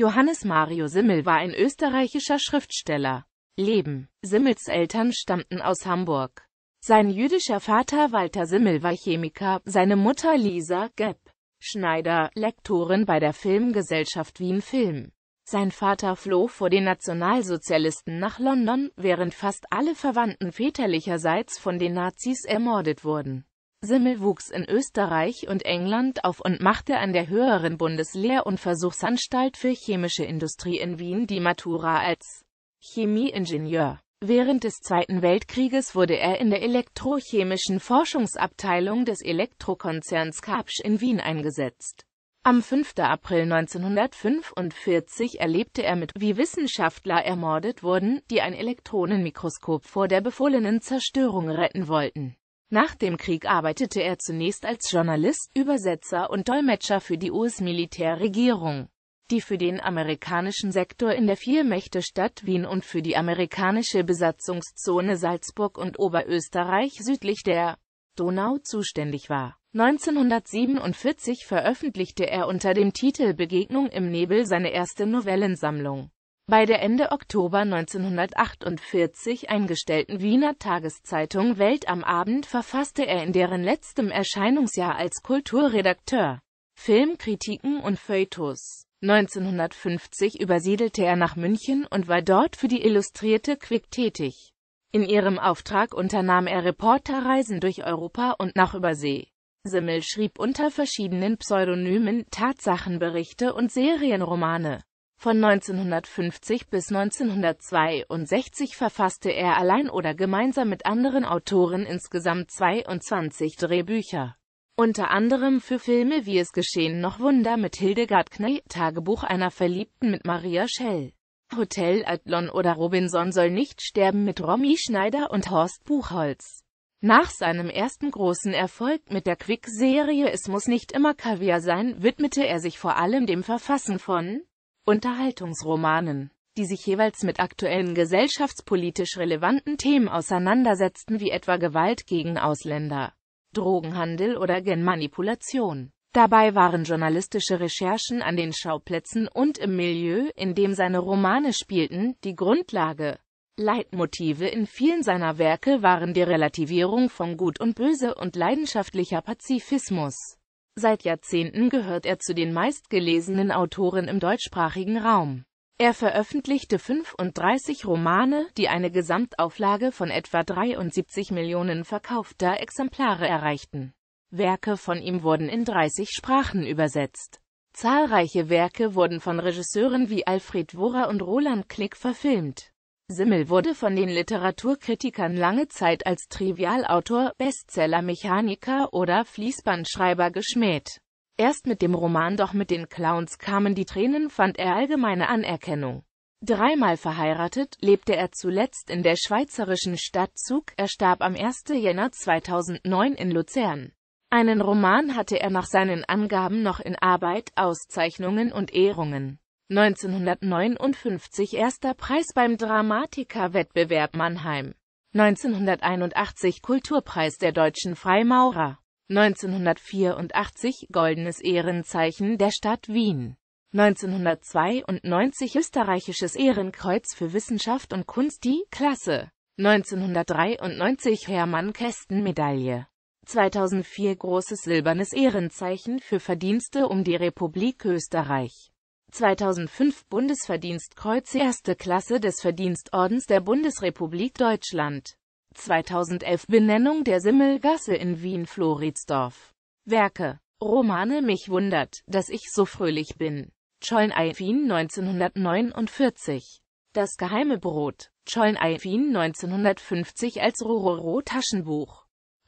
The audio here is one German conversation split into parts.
Johannes Mario Simmel war ein österreichischer Schriftsteller. Leben Simmels Eltern stammten aus Hamburg. Sein jüdischer Vater Walter Simmel war Chemiker, seine Mutter Lisa Gepp Schneider, Lektorin bei der Filmgesellschaft Wien Film. Sein Vater floh vor den Nationalsozialisten nach London, während fast alle Verwandten väterlicherseits von den Nazis ermordet wurden. Simmel wuchs in Österreich und England auf und machte an der Höheren Bundeslehr- und Versuchsanstalt für Chemische Industrie in Wien die Matura als Chemieingenieur. Während des Zweiten Weltkrieges wurde er in der elektrochemischen Forschungsabteilung des Elektrokonzerns Kapsch in Wien eingesetzt. Am 5. April 1945 erlebte er mit, wie Wissenschaftler ermordet wurden, die ein Elektronenmikroskop vor der befohlenen Zerstörung retten wollten. Nach dem Krieg arbeitete er zunächst als Journalist, Übersetzer und Dolmetscher für die US-Militärregierung, die für den amerikanischen Sektor in der Viermächte-Stadt Wien und für die amerikanische Besatzungszone Salzburg und Oberösterreich südlich der Donau zuständig war. 1947 veröffentlichte er unter dem Titel Begegnung im Nebel seine erste Novellensammlung. Bei der Ende Oktober 1948 eingestellten Wiener Tageszeitung Welt am Abend verfasste er in deren letztem Erscheinungsjahr als Kulturredakteur Filmkritiken und Feuilletos. 1950 übersiedelte er nach München und war dort für die Illustrierte Quick tätig. In ihrem Auftrag unternahm er Reporterreisen durch Europa und nach Übersee. Simmel schrieb unter verschiedenen Pseudonymen Tatsachenberichte und Serienromane. Von 1950 bis 1962 verfasste er allein oder gemeinsam mit anderen Autoren insgesamt 22 Drehbücher. Unter anderem für Filme wie Es geschehen noch Wunder mit Hildegard Kney, Tagebuch einer Verliebten mit Maria Schell. Hotel Adlon oder Robinson soll nicht sterben mit Romy Schneider und Horst Buchholz. Nach seinem ersten großen Erfolg mit der Quick-Serie Es muss nicht immer Kaviar sein, widmete er sich vor allem dem Verfassen von Unterhaltungsromanen, die sich jeweils mit aktuellen gesellschaftspolitisch relevanten Themen auseinandersetzten, wie etwa Gewalt gegen Ausländer, Drogenhandel oder Genmanipulation. Dabei waren journalistische Recherchen an den Schauplätzen und im Milieu, in dem seine Romane spielten, die Grundlage. Leitmotive in vielen seiner Werke waren die Relativierung von Gut und Böse und leidenschaftlicher Pazifismus. Seit Jahrzehnten gehört er zu den meistgelesenen Autoren im deutschsprachigen Raum. Er veröffentlichte 35 Romane, die eine Gesamtauflage von etwa 73 Millionen verkaufter Exemplare erreichten. Werke von ihm wurden in 30 Sprachen übersetzt. Zahlreiche Werke wurden von Regisseuren wie Alfred Wohrer und Roland Klick verfilmt. Simmel wurde von den Literaturkritikern lange Zeit als Trivialautor, Bestsellermechaniker oder Fließbandschreiber geschmäht. Erst mit dem Roman Doch mit den Clowns kamen die Tränen fand er allgemeine Anerkennung. Dreimal verheiratet, lebte er zuletzt in der schweizerischen Stadt Zug, er starb am 1. Jänner 2009 in Luzern. Einen Roman hatte er nach seinen Angaben noch in Arbeit, Auszeichnungen und Ehrungen. 1959 erster Preis beim Dramatikerwettbewerb Mannheim. 1981 Kulturpreis der deutschen Freimaurer. 1984 Goldenes Ehrenzeichen der Stadt Wien. 1992 Österreichisches Ehrenkreuz für Wissenschaft und Kunst die Klasse. 1993 Hermann Kästen Medaille. 2004 Großes Silbernes Ehrenzeichen für Verdienste um die Republik Österreich. 2005 Bundesverdienstkreuz Erste Klasse des Verdienstordens der Bundesrepublik Deutschland. 2011 Benennung der Simmelgasse in Wien-Floridsdorf. Werke Romane Mich wundert, dass ich so fröhlich bin. Chollen Wien 1949 Das geheime Brot. Chollen Wien 1950 als Rororo-Taschenbuch.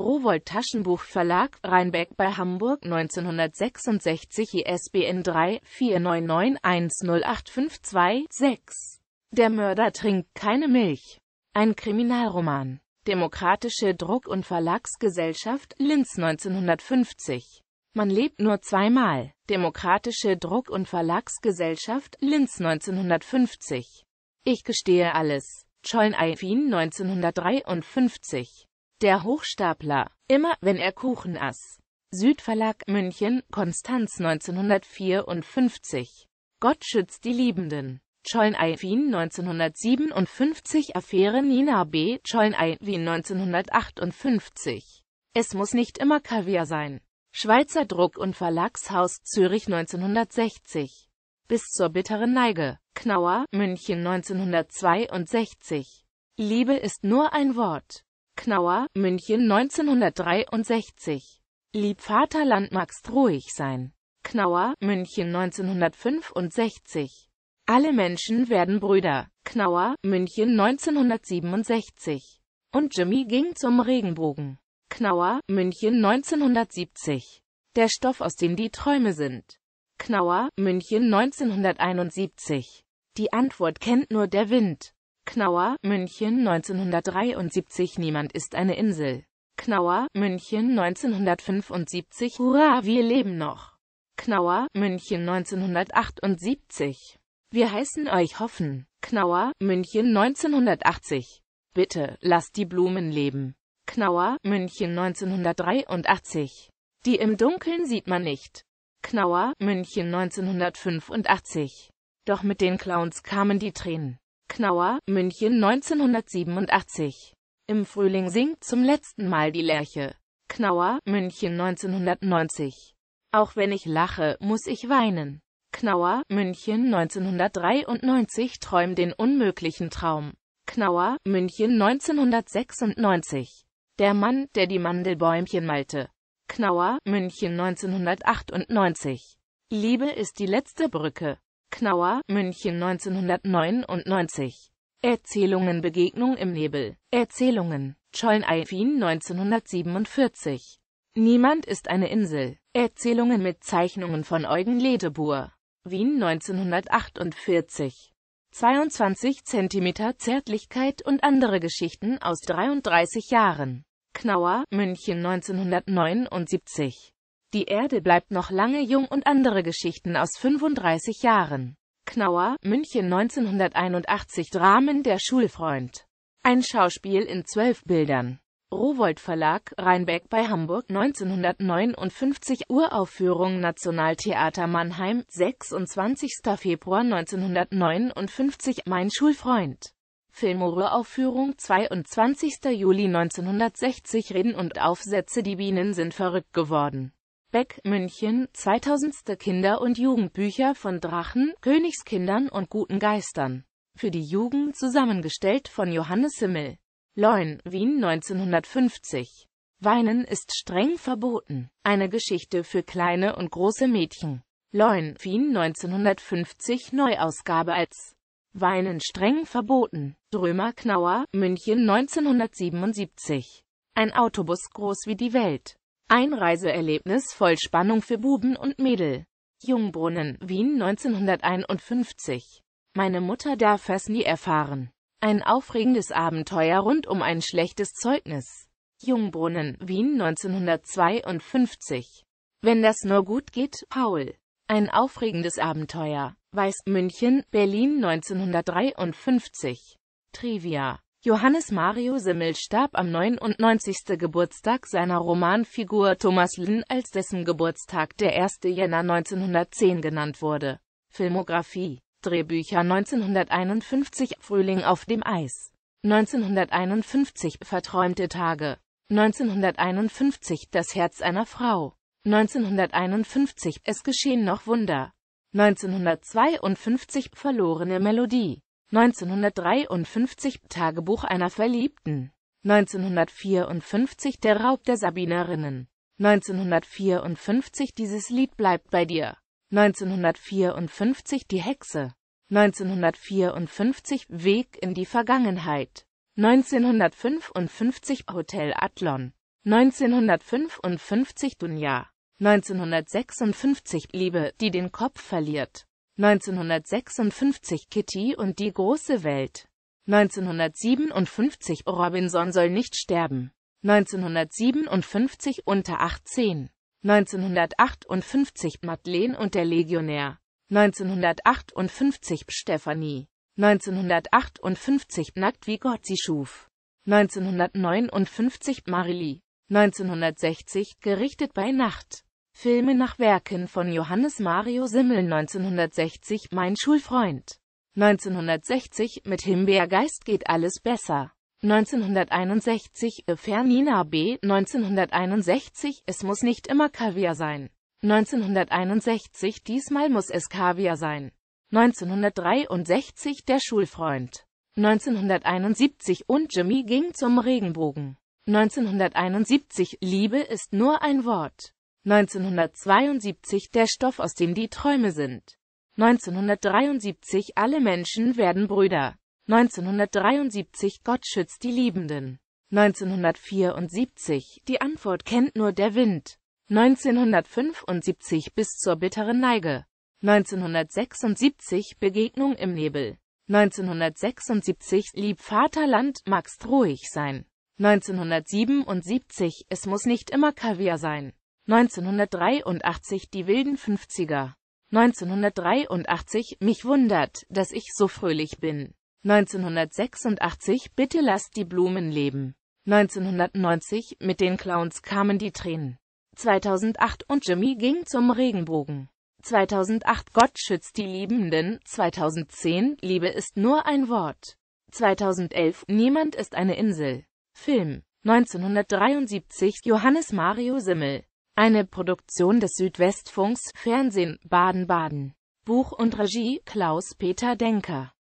Rowold Taschenbuch Verlag, Rheinbeck bei Hamburg 1966 ISBN 3-499-10852-6 Der Mörder trinkt keine Milch. Ein Kriminalroman. Demokratische Druck- und Verlagsgesellschaft, Linz 1950. Man lebt nur zweimal. Demokratische Druck- und Verlagsgesellschaft, Linz 1950. Ich gestehe alles. Choln Eifin 1953 der Hochstapler. Immer, wenn er Kuchen ass. Südverlag München, Konstanz 1954. Gott schützt die Liebenden. Choln Wien 1957 Affäre Nina B. Choln Wien 1958. Es muss nicht immer Kaviar sein. Schweizer Druck- und Verlagshaus Zürich 1960. Bis zur bitteren Neige. Knauer, München 1962. Liebe ist nur ein Wort. Knauer, München 1963. Lieb Vaterland magst ruhig sein. Knauer, München 1965. Alle Menschen werden Brüder. Knauer, München 1967. Und Jimmy ging zum Regenbogen. Knauer, München 1970. Der Stoff, aus dem die Träume sind. Knauer, München 1971. Die Antwort kennt nur der Wind. Knauer, München 1973 Niemand ist eine Insel. Knauer, München 1975 Hurra, wir leben noch. Knauer, München 1978 Wir heißen euch hoffen. Knauer, München 1980 Bitte, lasst die Blumen leben. Knauer, München 1983 Die im Dunkeln sieht man nicht. Knauer, München 1985 Doch mit den Clowns kamen die Tränen. Knauer, München 1987. Im Frühling singt zum letzten Mal die Lerche. Knauer, München 1990. Auch wenn ich lache, muss ich weinen. Knauer, München 1993 Träum den unmöglichen Traum. Knauer, München 1996. Der Mann, der die Mandelbäumchen malte. Knauer, München 1998. Liebe ist die letzte Brücke. Knauer, München 1999. Erzählungen Begegnung im Nebel. Erzählungen. Choln Eifin 1947. Niemand ist eine Insel. Erzählungen mit Zeichnungen von Eugen Ledebur. Wien 1948. 22 cm Zärtlichkeit und andere Geschichten aus 33 Jahren. Knauer, München 1979. Die Erde bleibt noch lange jung und andere Geschichten aus 35 Jahren. Knauer, München 1981 Dramen Der Schulfreund. Ein Schauspiel in zwölf Bildern. Rowold Verlag, Rheinbeck bei Hamburg 1959 Uraufführung Nationaltheater Mannheim 26. Februar 1959 Mein Schulfreund. Filmuraufführung 22. Juli 1960 Reden und Aufsätze Die Bienen sind verrückt geworden. Beck, München, 2000. Kinder- und Jugendbücher von Drachen, Königskindern und guten Geistern. Für die Jugend zusammengestellt von Johannes Himmel. Leun, Wien 1950. Weinen ist streng verboten. Eine Geschichte für kleine und große Mädchen. Leun, Wien 1950 Neuausgabe als Weinen streng verboten. Drömer Knauer, München 1977. Ein Autobus groß wie die Welt. Ein Reiseerlebnis voll Spannung für Buben und Mädel. Jungbrunnen, Wien 1951. Meine Mutter darf es nie erfahren. Ein aufregendes Abenteuer rund um ein schlechtes Zeugnis. Jungbrunnen, Wien 1952. Wenn das nur gut geht, Paul. Ein aufregendes Abenteuer. Weiß, München, Berlin 1953. Trivia. Johannes Mario Simmel starb am 99. Geburtstag seiner Romanfigur Thomas Linn, als dessen Geburtstag der 1. Jänner 1910 genannt wurde. Filmografie Drehbücher 1951 Frühling auf dem Eis 1951 Verträumte Tage 1951 Das Herz einer Frau 1951 Es geschehen noch Wunder 1952 Verlorene Melodie 1953 Tagebuch einer Verliebten 1954 Der Raub der Sabinerinnen 1954 Dieses Lied bleibt bei dir 1954 Die Hexe 1954 Weg in die Vergangenheit 1955 Hotel Adlon 1955 Dunja 1956 Liebe, die den Kopf verliert 1956 Kitty und die große Welt. 1957 Robinson soll nicht sterben. 1957 unter 18. 1958 Madeleine und der Legionär. 1958 Stephanie. 1958 Nackt wie Gott sie schuf. 1959 Marily. 1960 Gerichtet bei Nacht. Filme nach Werken von Johannes Mario Simmel 1960 Mein Schulfreund 1960 mit Himbeergeist geht alles besser 1961 Fernina B. 1961 Es muss nicht immer Kaviar sein 1961 Diesmal muss es Kaviar sein 1963 Der Schulfreund 1971 und Jimmy ging zum Regenbogen. 1971 Liebe ist nur ein Wort. 1972 Der Stoff, aus dem die Träume sind. 1973 Alle Menschen werden Brüder. 1973 Gott schützt die Liebenden. 1974 Die Antwort kennt nur der Wind. 1975 Bis zur bitteren Neige. 1976 Begegnung im Nebel. 1976 Lieb Vaterland, magst ruhig sein. 1977 Es muss nicht immer Kaviar sein. 1983 Die wilden 50er. 1983 Mich wundert, dass ich so fröhlich bin. 1986 Bitte lasst die Blumen leben. 1990 Mit den Clowns kamen die Tränen. 2008 Und Jimmy ging zum Regenbogen. 2008 Gott schützt die Liebenden. 2010 Liebe ist nur ein Wort. 2011 Niemand ist eine Insel. Film. 1973 Johannes Mario Simmel. Eine Produktion des Südwestfunks Fernsehen Baden-Baden. Buch und Regie Klaus-Peter Denker